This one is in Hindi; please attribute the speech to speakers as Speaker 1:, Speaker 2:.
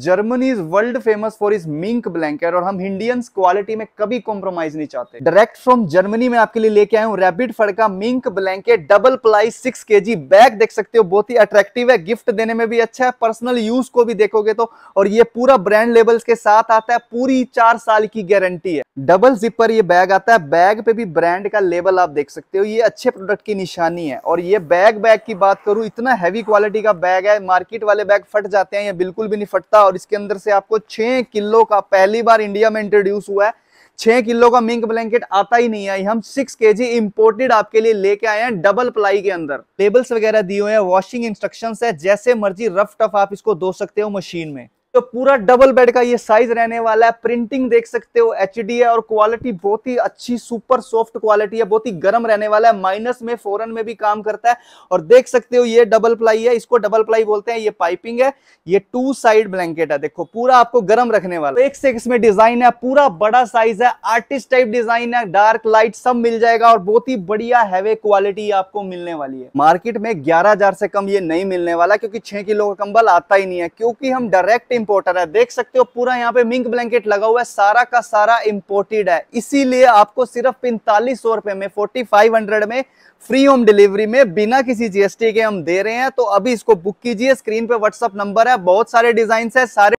Speaker 1: Germany is world famous for is mink blanket और हम इंडियंस क्वालिटी में कभी कॉम्प्रोमाइज नहीं चाहते डायरेक्ट फ्रॉम जर्मनी में आपके लिए लेके आया हूँ रैपिड फड़का mink blanket double ply six K G bag देख सकते हो बहुत ही अट्रैक्टिव है गिफ्ट देने में भी अच्छा है पर्सनल यूज को भी देखोगे तो और ये पूरा ब्रांड लेबल्स के साथ आता है पूरी चार साल की गारंटी है डबल जिपर ये बैग आता है बैग पे भी ब्रांड का लेबल आप देख सकते हो ये अच्छे प्रोडक्ट की निशानी है और ये बैग बैग की बात करूं इतना हैवी क्वालिटी का बैग है मार्केट वाले बैग फट जाते हैं ये बिल्कुल भी नहीं फटता और इसके अंदर से आपको छह किलो का पहली बार इंडिया में इंट्रोड्यूस हुआ है छह किलो का मिंक ब्लैंकेट आता ही नहीं है हम सिक्स के जी इम्पोर्टेड आपके लिए लेके आए हैं डबल प्लाई के अंदर टेबल्स वगैरह दिए हुए हैं वॉशिंग इंस्ट्रक्शंस है जैसे मर्जी रफ टफ आप इसको धो सकते हो मशीन में तो पूरा डबल बेड का ये साइज रहने वाला है प्रिंटिंग देख सकते हो एच है और क्वालिटी बहुत ही अच्छी सुपर सॉफ्ट क्वालिटी है बहुत ही गर्म रहने वाला है माइनस में फोरन में भी काम करता है और देख सकते हो ये डबल प्लाई है इसको डबल प्लाई बोलते हैं ये पाइपिंग है ये टू साइड ब्लैंकेट है देखो पूरा आपको गर्म रखने वाला एक से इसमें डिजाइन है पूरा बड़ा साइज है आर्टिस्ट टाइप डिजाइन है डार्क लाइट सब मिल जाएगा और बहुत ही बढ़िया हैवे क्वालिटी आपको मिलने वाली है मार्केट में ग्यारह से कम ये नहीं मिलने वाला क्योंकि छह किलो का कंबल आता ही नहीं है क्योंकि हम डायरेक्ट इंपोर्टर है देख सकते हो पूरा यहाँ पे मिंक ब्लैंकेट लगा हुआ है सारा का सारा इंपोर्टेड है इसीलिए आपको सिर्फ पैंतालीस सौ रुपए में फोर्टी फाइव हंड्रेड में फ्री होम डिलीवरी में बिना किसी जीएसटी के हम दे रहे हैं तो अभी इसको बुक कीजिए स्क्रीन पे व्हाट्सअप नंबर है बहुत सारे डिजाइन है सारे